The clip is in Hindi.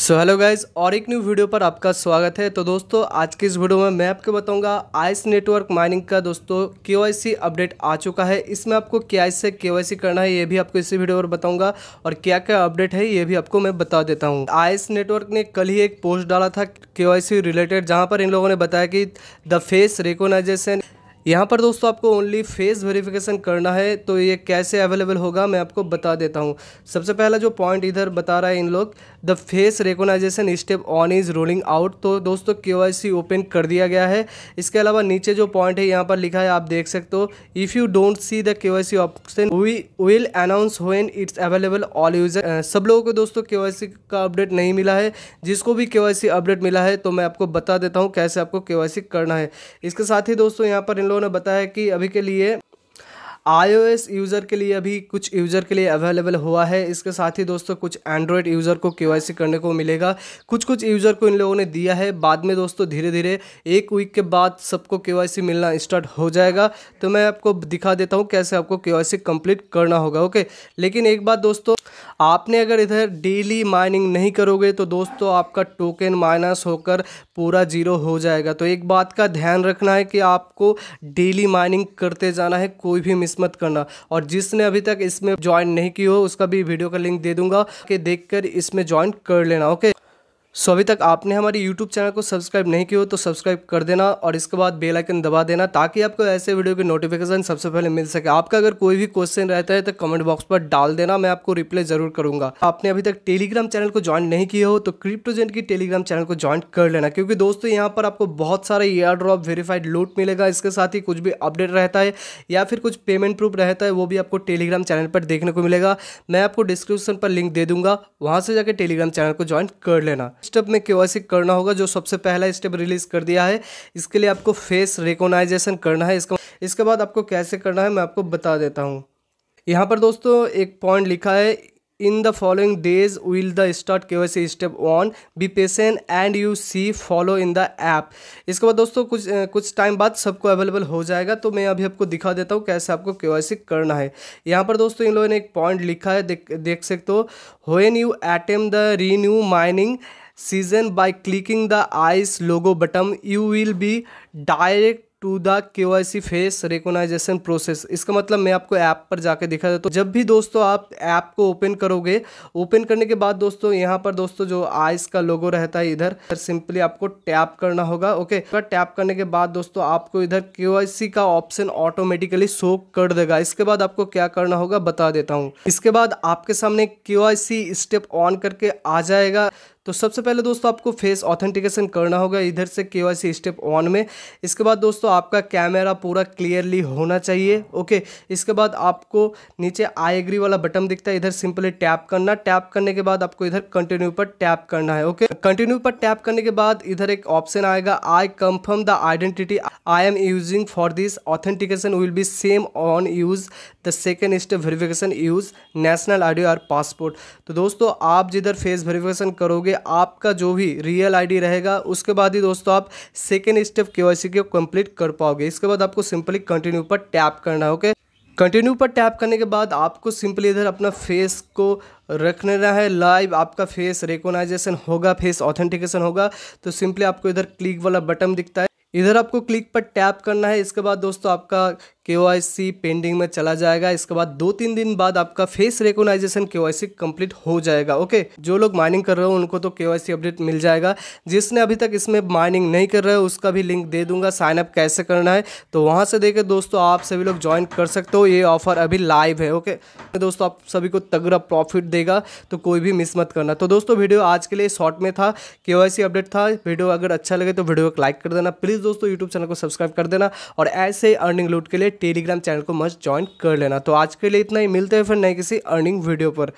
सो हेलो गाइज और एक न्यू वीडियो पर आपका स्वागत है तो दोस्तों आज के इस वीडियो में मैं आपको बताऊंगा आइस नेटवर्क माइनिंग का दोस्तों के अपडेट आ चुका है इसमें आपको क्या इससे के करना है ये भी आपको इसी वीडियो पर बताऊंगा और क्या क्या अपडेट है ये भी आपको मैं बता देता हूँ आइस नेटवर्क ने कल ही एक पोस्ट डाला था के रिलेटेड जहाँ पर इन लोगों ने बताया कि द फेस रिकोनाइजेशन यहाँ पर दोस्तों आपको ओनली फेस वेरिफिकेशन करना है तो ये कैसे अवेलेबल होगा मैं आपको बता देता हूँ सबसे पहला जो पॉइंट इधर बता रहा है इन लोग the face recognition step on is rolling out तो दोस्तों के ओपन कर दिया गया है इसके अलावा नीचे जो पॉइंट है यहाँ पर लिखा है आप देख सकते हो if you don't see the K option we will announce होन इट्स अवेलेबल ऑल यूजर सब लोगों को दोस्तों के का अपडेट नहीं मिला है जिसको भी के अपडेट मिला है तो मैं आपको बता देता हूँ कैसे आपको के करना है इसके साथ ही दोस्तों यहाँ पर इन लोगों ने बताया कि अभी के लिए iOS यूज़र के लिए अभी कुछ यूज़र के लिए अवेलेबल हुआ है इसके साथ ही दोस्तों कुछ एंड्रॉयड यूज़र को के करने को मिलेगा कुछ कुछ यूज़र को इन लोगों ने दिया है बाद में दोस्तों धीरे धीरे एक वीक के बाद सबको के मिलना स्टार्ट हो जाएगा तो मैं आपको दिखा देता हूँ कैसे आपको के कंप्लीट करना होगा ओके लेकिन एक बात दोस्तों आपने अगर इधर डेली माइनिंग नहीं करोगे तो दोस्तों आपका टोकन माइनस होकर पूरा जीरो हो जाएगा तो एक बात का ध्यान रखना है कि आपको डेली माइनिंग करते जाना है कोई भी मिस मत करना और जिसने अभी तक इसमें ज्वाइन नहीं की हो उसका भी वीडियो का लिंक दे दूंगा कि देखकर इसमें ज्वाइन कर लेना ओके सो अभी तक आपने हमारे यूट्यूब चैनल को सब्सक्राइब नहीं किया हो तो सब्सक्राइब कर देना और इसके बाद बेल आइकन दबा देना ताकि आपको ऐसे वीडियो के नोटिफिकेशन सबसे पहले मिल सके आपका अगर कोई भी क्वेश्चन रहता है तो कमेंट बॉक्स पर डाल देना मैं आपको रिप्लाई जरूर करूंगा आपने अभी तक टेलीग्राम चैनल को ज्वाइन नहीं किया हो तो क्रिप्टोजेंट की टेलीग्राम चैनल को ज्वाइन कर लेना क्योंकि दोस्तों यहाँ पर आपको बहुत सारा एयर ड्रॉप वेरीफाइड लूट मिलेगा इसके साथ ही कुछ भी अपडेट रहता है या फिर कुछ पेमेंट प्रूफ रहता है वो भी आपको टेलीग्राम चैनल पर देखने को मिलेगा मैं आपको डिस्क्रिप्शन पर लिंक दे दूंगा वहाँ से जाकर टेलीग्राम चैनल को ज्वाइन कर लेना स्टेप में के करना होगा जो सबसे पहला स्टेप रिलीज कर दिया है इसके लिए आपको फेस रिकोनाइजेशन करना है इसका इसके बाद आपको कैसे करना है मैं आपको बता देता हूँ यहाँ पर दोस्तों एक पॉइंट लिखा है in the following days will the start K C step one be patient and you see follow in the app इसके बाद दोस्तों कुछ कुछ टाइम बाद सबको अवेलेबल हो जाएगा तो मैं अभी आपको दिखा देता हूँ कैसे आपको के करना है यहाँ पर दोस्तों इन लोगों ने एक पॉइंट लिखा है देख देख सकते हो when you attempt the renew mining season by clicking the ice logo button you will be direct to the K Y C face recognition process इसका मतलब मैं आपको ऐप पर जाके दिखा देता तो हूँ जब भी दोस्तों आप ऐप को ओपन करोगे ओपन करने के बाद दोस्तों यहाँ पर दोस्तों जो आइस का लोगो रहता है इधर सिंपली आपको टैप करना होगा ओके टैप करने के बाद दोस्तों आपको इधर के वाई सी का ऑप्शन ऑटोमेटिकली शो कर देगा इसके बाद आपको क्या करना होगा बता देता हूँ इसके बाद आपके सामने के वाई सी स्टेप ऑन करके आ जाएगा तो सबसे पहले दोस्तों आपको फेस ऑथेंटिकेशन करना होगा इधर से के स्टेप ऑन में इसके बाद दोस्तों आपका कैमरा पूरा क्लियरली होना चाहिए ओके इसके बाद आपको नीचे आई एग्री वाला बटन दिखता है इधर सिंपली टैप करना टैप करने के बाद आपको इधर कंटिन्यू पर टैप करना है ओके कंटिन्यू पर टैप करने के बाद इधर एक ऑप्शन आएगा I confirm the identity I am using for this authentication will be same on use the second step verification use national ID और पासपोर्ट तो दोस्तों आप जिधर फेस वेरिफिकेशन करोगे पे आपका जो भी रियल आईडी रहेगा उसके बाद ही दोस्तों आप सेकेंड स्टेप केवाईसी को कंप्लीट कर पाओगे इसके बाद आपको सिंपली कंटिन्यू पर टैप करना ओके कंटिन्यू पर टैप करने के बाद आपको सिंपली इधर अपना फेस को रखने रहा है लाइव आपका फेस रिकोनाइजेशन होगा फेस ऑथेंटिकेशन होगा तो सिंपली आपको इधर क्लिक वाला बटन दिखता है इधर आपको क्लिक पर टैप करना है इसके बाद दोस्तों आपका के पेंडिंग में चला जाएगा इसके बाद दो तीन दिन बाद आपका फेस रिकोगनाइजेशन के कंप्लीट हो जाएगा ओके जो लोग माइनिंग कर रहे हो उनको तो के अपडेट मिल जाएगा जिसने अभी तक इसमें माइनिंग नहीं कर रहे हो उसका भी लिंक दे दूंगा साइन अप कैसे करना है तो वहाँ से देखे दोस्तों आप सभी लोग ज्वाइन कर सकते हो ये ऑफर अभी लाइव है ओके तो दोस्तों आप सभी को तगड़ा प्रॉफिट देगा तो कोई भी मिस मत करना तो दोस्तों वीडियो आज के लिए शॉर्ट में था के अपडेट था वीडियो अगर अच्छा लगे तो वीडियो को लाइक कर देना प्लीज़ प्लीज़ दोस्तों यूट्यूब चैनल को सब्सक्राइब कर देना और ऐसे ही अर्निंग लूट के लिए टेलीग्राम चैनल को मस्ट ज्वाइन कर लेना तो आज के लिए इतना ही मिलते हैं फिर नए किसी अर्निंग वीडियो पर